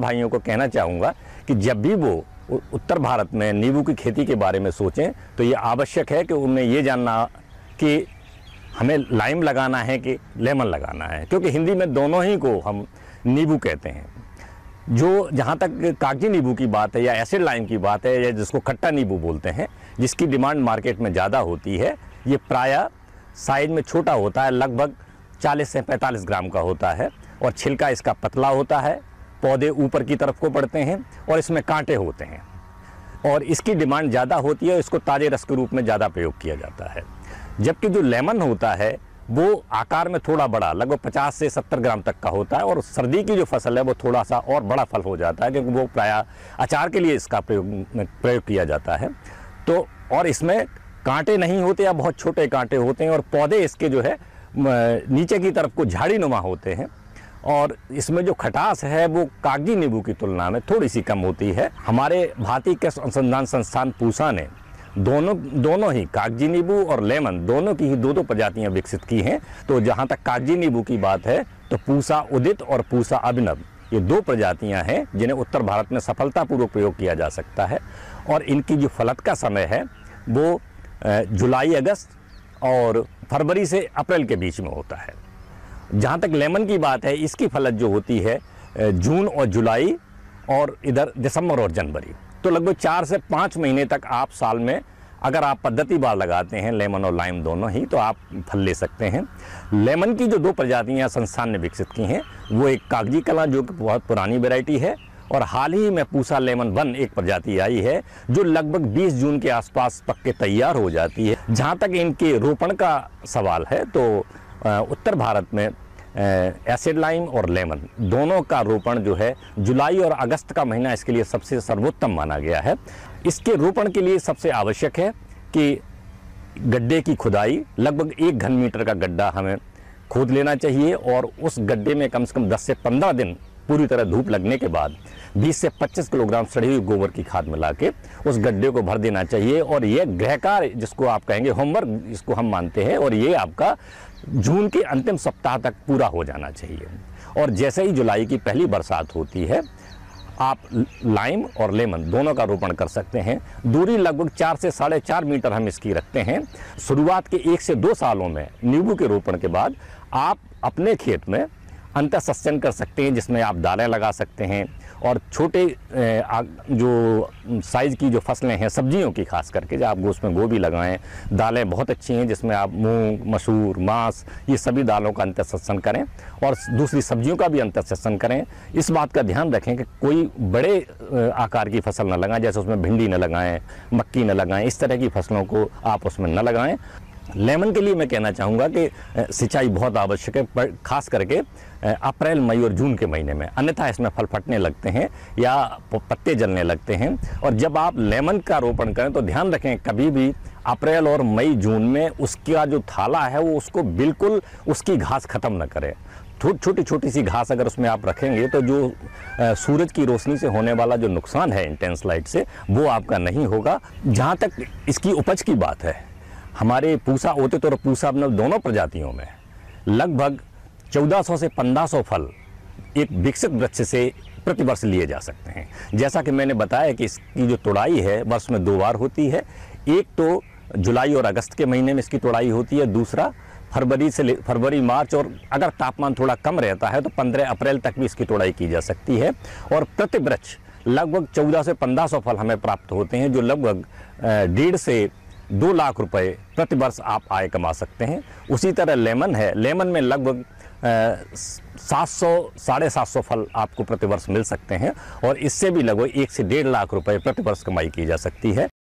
भाइयों को कहना चाहूँगा कि जब भी वो उत्तर भारत में नींबू की खेती के बारे में सोचें तो ये आवश्यक है कि उन्हें ये जानना कि हमें लाइम लगाना है कि लेमन लगाना है क्योंकि हिंदी में दोनों ही को हम नींबू कहते हैं जो जहाँ तक कागजी नींबू की बात है या एसिड लाइम की बात है या जिसको खट्टा नींबू बोलते हैं जिसकी डिमांड मार्केट में ज़्यादा होती है ये प्रायः साइज में छोटा होता है लगभग 40 से 45 ग्राम का होता है और छिलका इसका पतला होता है पौधे ऊपर की तरफ को बढ़ते हैं और इसमें कांटे होते हैं और इसकी डिमांड ज़्यादा होती है इसको ताज़े रस के रूप में ज़्यादा प्रयोग किया जाता है जबकि जो लेमन होता है वो आकार में थोड़ा बड़ा लगभग पचास से सत्तर ग्राम तक का होता है और सर्दी की जो फसल है वो थोड़ा सा और बड़ा फल हो जाता है क्योंकि वो प्राय अचार के लिए इसका प्रयोग प्रयोग किया जाता है तो और इसमें कांटे नहीं होते या बहुत छोटे कांटे होते हैं और पौधे इसके जो है नीचे की तरफ को झाड़ी नुमा होते हैं और इसमें जो खटास है वो कागजी नींबू की तुलना में थोड़ी सी कम होती है हमारे भारतीय कृषि अनुसंधान संस्थान पूसा ने दोनों दोनों ही कागजी नींबू और लेमन दोनों की ही दो दो प्रजातियां विकसित की हैं तो जहां तक कागजी नींबू की बात है तो पूसा उदित और पूसा अभिनव ये दो प्रजातियां हैं जिन्हें उत्तर भारत में सफलतापूर्वक प्रयोग किया जा सकता है और इनकी जो फलत का समय है वो जुलाई अगस्त और फरवरी से अप्रैल के बीच में होता है जहाँ तक लेमन की बात है इसकी फलत जो होती है जून और जुलाई और इधर दिसंबर और जनवरी तो लगभग चार से पाँच महीने तक आप साल में अगर आप पद्धति बार लगाते हैं लेमन और लाइम दोनों ही तो आप फल ले सकते हैं लेमन की जो दो प्रजातियाँ संस्थान ने विकसित की हैं वो एक कागजी कला जो कि बहुत पुरानी वेराइटी है और हाल ही में पूसा लेमन वन एक प्रजाति आई है जो लगभग 20 जून के आसपास पक के तैयार हो जाती है जहाँ तक इनके रोपण का सवाल है तो उत्तर भारत में एसिड लाइम और लेमन दोनों का रोपण जो है जुलाई और अगस्त का महीना इसके लिए सबसे सर्वोत्तम माना गया है इसके रोपण के लिए सबसे आवश्यक है कि गड्ढे की खुदाई लगभग एक घन मीटर का गड्ढा हमें खोद लेना चाहिए और उस गड्ढे में कम से कम 10 से 15 दिन पूरी तरह धूप लगने के बाद 20 से 25 किलोग्राम सड़ी हुई गोबर की खाद मिला के उस गड्ढे को भर देना चाहिए और ये ग्रहकार जिसको आप कहेंगे होमवर्क इसको हम मानते हैं और ये आपका जून के अंतिम सप्ताह तक पूरा हो जाना चाहिए और जैसे ही जुलाई की पहली बरसात होती है आप लाइम और लेमन दोनों का रोपण कर सकते हैं दूरी लगभग चार से साढ़े चार मीटर हम इसकी रखते हैं शुरुआत के एक से दो सालों में नींबू के रोपण के बाद आप अपने खेत में अंत सस्यन कर सकते हैं जिसमें आप दालें लगा सकते हैं और छोटे जो साइज़ की जो फसलें हैं सब्जियों की खास करके जब आप उसमें गोभी लगाएं दालें बहुत अच्छी हैं जिसमें आप मूंग मसूर मांस ये सभी दालों का अंतर्सस्सन करें और दूसरी सब्जियों का भी अंतर्सस्सन करें इस बात का ध्यान रखें कि कोई बड़े आकार की फसल न लगाएं जैसे उसमें भिंडी न लगाएं मक्की न लगाएं इस तरह की फसलों को आप उसमें न लगाएं लेमन के लिए मैं कहना चाहूँगा कि सिंचाई बहुत आवश्यक है पर खास करके अप्रैल मई और जून के महीने में अन्यथा इसमें फल फटने लगते हैं या पत्ते जलने लगते हैं और जब आप लेमन का रोपण करें तो ध्यान रखें कभी भी अप्रैल और मई जून में उसका जो थाला है वो उसको बिल्कुल उसकी घास ख़त्म न करें छोटी छोटी छोटी सी घास अगर उसमें आप रखेंगे तो जो सूरज की रोशनी से होने वाला जो नुकसान है इंटेंस लाइट से वो आपका नहीं होगा जहाँ तक इसकी उपज की बात है हमारे पूसा होते तो और पूसा अपनल मतलब दोनों प्रजातियों में लगभग 1400 से 1500 फल एक विकसित वृक्ष से प्रतिवर्ष लिए जा सकते हैं जैसा कि मैंने बताया कि इसकी जो तोड़ाई है वर्ष में दो बार होती है एक तो जुलाई और अगस्त के महीने में इसकी तोड़ाई होती है दूसरा फरवरी से फरवरी मार्च और अगर तापमान थोड़ा कम रहता है तो 15 अप्रैल तक भी इसकी तोड़ाई की जा सकती है और प्रतिवृक्ष लगभग 14 से 1500 फल हमें प्राप्त होते हैं जो लगभग डेढ़ से दो लाख रुपए प्रतिवर्ष आप आय कमा सकते हैं उसी तरह लेमन है लेमन में लगभग सात सौ साढ़े सात सौ फल आपको प्रतिवर्ष मिल सकते हैं और इससे भी लगभग एक से डेढ़ लाख रुपए प्रतिवर्ष कमाई की जा सकती है